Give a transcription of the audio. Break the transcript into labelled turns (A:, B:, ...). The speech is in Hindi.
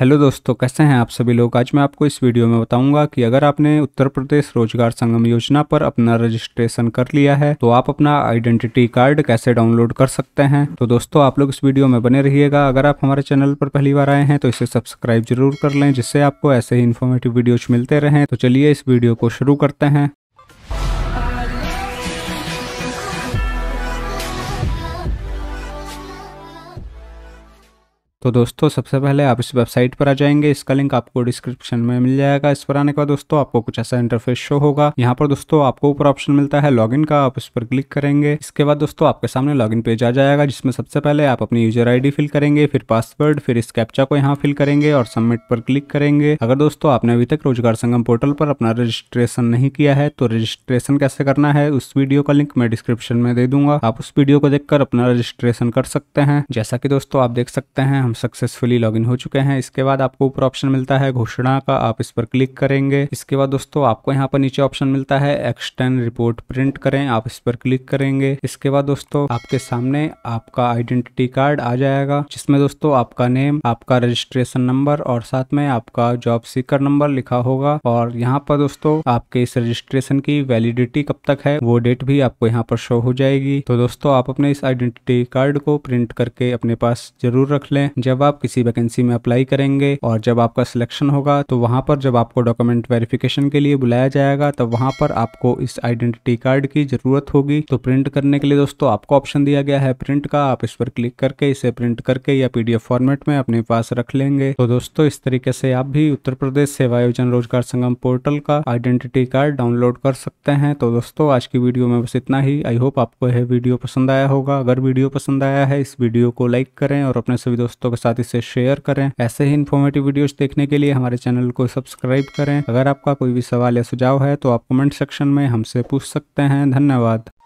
A: हेलो दोस्तों कैसे हैं आप सभी लोग आज मैं आपको इस वीडियो में बताऊंगा कि अगर आपने उत्तर प्रदेश रोजगार संगम योजना पर अपना रजिस्ट्रेशन कर लिया है तो आप अपना आइडेंटिटी कार्ड कैसे डाउनलोड कर सकते हैं तो दोस्तों आप लोग इस वीडियो में बने रहिएगा अगर आप हमारे चैनल पर पहली बार आए हैं तो इसे सब्सक्राइब जरूर कर लें जिससे आपको ऐसे ही इन्फॉर्मेटिव वीडियोज मिलते रहें तो चलिए इस वीडियो को शुरू करते हैं तो दोस्तों सबसे पहले आप इस वेबसाइट पर आ जाएंगे इसका लिंक आपको डिस्क्रिप्शन में मिल जाएगा इस पर आने के बाद दोस्तों आपको कुछ ऐसा इंटरफेस शो होगा यहाँ पर दोस्तों आपको ऊपर ऑप्शन मिलता है लॉगिन का आप इस पर क्लिक करेंगे इसके बाद दोस्तों आपके सामने लॉगिन पेज आ जाएगा जिसमें सबसे पहले आप अपनी यूजर आई फिल करेंगे फिर पासवर्ड फिर इस कैप्चा को यहाँ फिल करेंगे और सबमिट पर क्लिक करेंगे अगर दोस्तों आपने अभी तक रोजगार संगम पोर्टल पर अपना रजिस्ट्रेशन नहीं किया है तो रजिस्ट्रेशन कैसे करना है उस वीडियो का लिंक मैं डिस्क्रिप्शन में दे दूंगा आप उस वीडियो को देखकर अपना रजिस्ट्रेशन कर सकते हैं जैसा की दोस्तों आप देख सकते हैं हम सक्सेसफुली लॉगिन हो चुके हैं इसके बाद आपको ऊपर ऑप्शन मिलता है घोषणा का आप इस पर क्लिक करेंगे इसके बाद दोस्तों आपको यहाँ पर नीचे ऑप्शन मिलता है एक्सटेन रिपोर्ट प्रिंट करें आप इस पर क्लिक करेंगे इसके बाद दोस्तों आपके सामने आपका आइडेंटिटी कार्ड आ जाएगा जिसमें दोस्तों आपका नेम आपका रजिस्ट्रेशन नंबर और साथ में आपका जॉब सीकर नंबर लिखा होगा और यहाँ पर दोस्तों आपके इस रजिस्ट्रेशन की वैलिडिटी कब तक है वो डेट भी आपको यहाँ पर शो हो जाएगी तो दोस्तों आप अपने इस आइडेंटिटी कार्ड को प्रिंट करके अपने पास जरूर रख लें जब आप किसी वैकेंसी में अप्लाई करेंगे और जब आपका सिलेक्शन होगा तो वहां पर जब आपको डॉक्यूमेंट वेरिफिकेशन के लिए बुलाया जाएगा तब वहाँ पर आपको इस आइडेंटिटी कार्ड की जरूरत होगी तो प्रिंट करने के लिए दोस्तों आपको ऑप्शन दिया गया है प्रिंट का आप इस पर क्लिक करके इसे प्रिंट करके या पीडीएफ फॉर्मेट में अपने पास रख लेंगे तो दोस्तों इस तरीके से आप भी उत्तर प्रदेश सेवा योजन रोजगार संगम पोर्टल का आइडेंटिटी कार्ड डाउनलोड कर सकते हैं तो दोस्तों आज की वीडियो में बस इतना ही आई होप आपको यह वीडियो पसंद आया होगा अगर वीडियो पसंद आया है इस वीडियो को लाइक करें और अपने सभी दोस्तों दोस्तों के साथ इसे शेयर करें ऐसे ही इन्फॉर्मेटिव वीडियोज देखने के लिए हमारे चैनल को सब्सक्राइब करें अगर आपका कोई भी सवाल या सुझाव है तो आप कमेंट सेक्शन में हमसे पूछ सकते हैं धन्यवाद